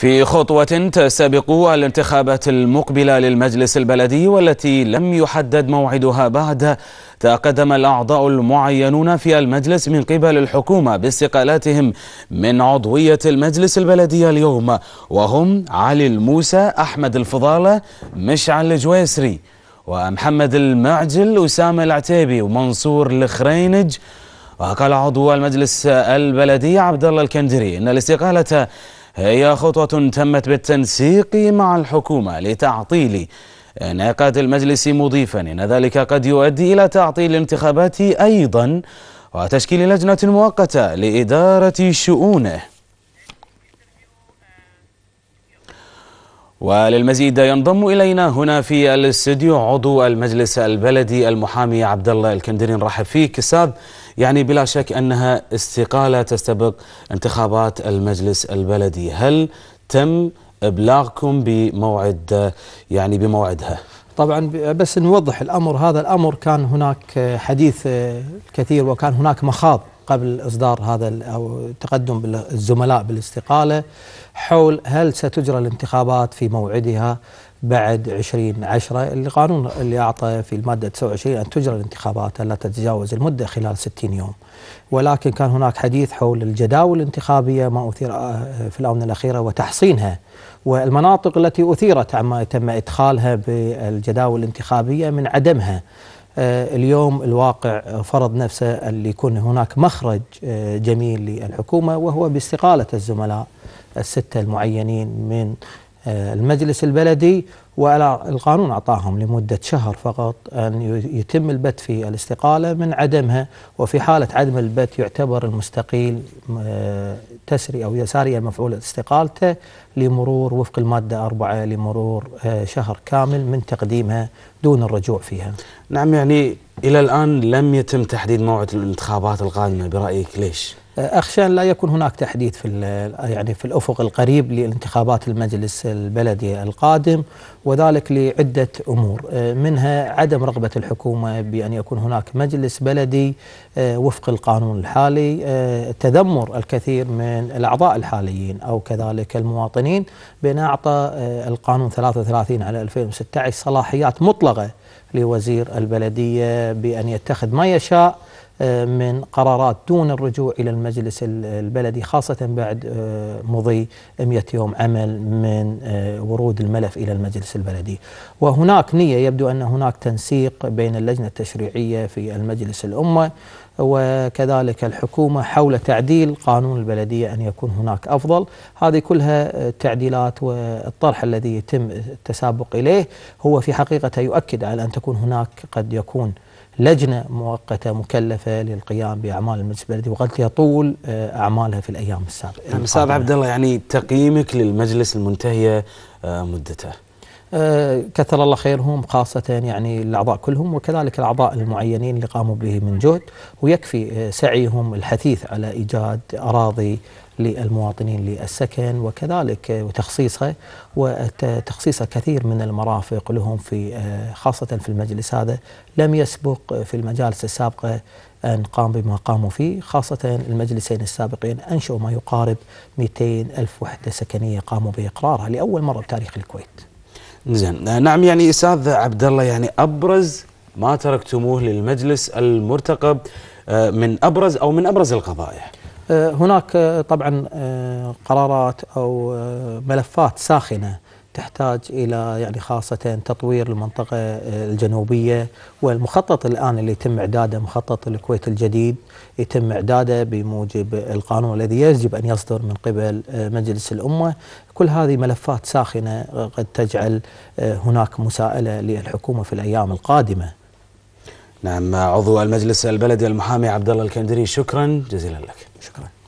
في خطوة تسابقها الانتخابات المقبلة للمجلس البلدي والتي لم يحدد موعدها بعد تقدم الأعضاء المعينون في المجلس من قبل الحكومة باستقالاتهم من عضوية المجلس البلدي اليوم وهم علي الموسى أحمد الفضالة مشعل الجويسري ومحمد المعجل أسامة العتيبي ومنصور الخرينج وقال عضو المجلس البلدي عبد الله الكندري إن الاستقالة هي خطوة تمت بالتنسيق مع الحكومة لتعطيل انعقاد المجلس مضيفا إن ذلك قد يؤدي إلى تعطيل الانتخابات أيضا وتشكيل لجنة مؤقتة لإدارة شؤونه وللمزيد ينضم إلينا هنا في الاستديو عضو المجلس البلدي المحامي عبد الله الكندري نرحب فيك استاذ يعني بلا شك أنها استقالة تستبق انتخابات المجلس البلدي هل تم إبلاغكم بموعد يعني بموعدها؟ طبعا بس نوضح الأمر هذا الأمر كان هناك حديث كثير وكان هناك مخاض قبل إصدار هذا أو تقدم الزملاء بالاستقالة حول هل ستجرى الانتخابات في موعدها بعد 2010 القانون اللي أعطى في المادة 29 أن تجرى الانتخابات ألا تتجاوز المدة خلال 60 يوم ولكن كان هناك حديث حول الجداول الانتخابية ما أثير آه، في الآونة الأخيرة وتحصينها والمناطق التي أثيرت عما تم إدخالها بالجداول الانتخابية من عدمها آه، اليوم الواقع فرض نفسه أن يكون هناك مخرج آه، جميل للحكومة وهو باستقالة الزملاء الستة المعينين من آه، المجلس البلدي والقانون أعطاهم لمدة شهر فقط أن يتم البت في الاستقالة من عدمها وفي حالة عدم البت يعتبر المستقيل آه، تسري أو يساري مفعول استقالته لمرور وفق المادة أربعة لمرور آه، شهر كامل من تقديمها دون الرجوع فيها نعم يعني إلى الآن لم يتم تحديد موعد الانتخابات القادمة برأيك ليش؟ اخشى ان لا يكون هناك تحديث في يعني في الافق القريب لانتخابات المجلس البلدي القادم وذلك لعده امور آه، منها عدم رغبه الحكومه بان يكون هناك مجلس بلدي آه، وفق القانون الحالي آه، تذمر الكثير من الاعضاء الحاليين او كذلك المواطنين بان اعطى القانون 33 على 2016 صلاحيات مطلقه لوزير البلديه بان يتخذ ما يشاء من قرارات دون الرجوع إلى المجلس البلدي خاصة بعد آه، مضي 100 يوم عمل من آه، ورود الملف إلى المجلس البلدي وهناك نية يبدو أن هناك تنسيق بين اللجنة التشريعية في المجلس الأمة وكذلك الحكومة حول تعديل قانون البلدية أن يكون هناك أفضل هذه كلها آه، تعديلات والطرح الذي يتم التسابق إليه هو في حقيقة يؤكد على أن تكون هناك قد يكون لجنة مؤقتة مكلفة للقيام بأعمال المجلس البلدي وقد يطول آه، أعمالها في الأيام السابقة يعني أستاذ عبد الله يعني تقييمك للمجلس المنتهية آه، مدته آه، كثر الله خيرهم خاصة يعني الأعضاء كلهم وكذلك الأعضاء المعينين اللي قاموا به من جهد ويكفي سعيهم الحثيث على إيجاد أراضي للمواطنين للسكن وكذلك وتخصيصها وتخصيص كثير من المرافق لهم في آه، خاصة في المجلس هذا لم يسبق في المجالس السابقة أن قام بما قاموا فيه خاصة المجلسين السابقين أنشأوا ما يقارب 200 ألف وحدة سكنية قاموا بإقرارها لأول مرة بتاريخ الكويت زين آه، نعم يعني استاذ عبد الله يعني ابرز ما تركتموه للمجلس المرتقب آه، من ابرز او من ابرز القضايا آه، هناك آه، طبعا آه، قرارات او ملفات ساخنه تحتاج الى يعني خاصه تطوير المنطقه الجنوبيه والمخطط الان اللي يتم اعداده مخطط الكويت الجديد يتم اعداده بموجب القانون الذي يجب ان يصدر من قبل مجلس الامه، كل هذه ملفات ساخنه قد تجعل هناك مساءله للحكومه في الايام القادمه. نعم عضو المجلس البلدي المحامي عبد الله الكندري شكرا جزيلا لك. شكرا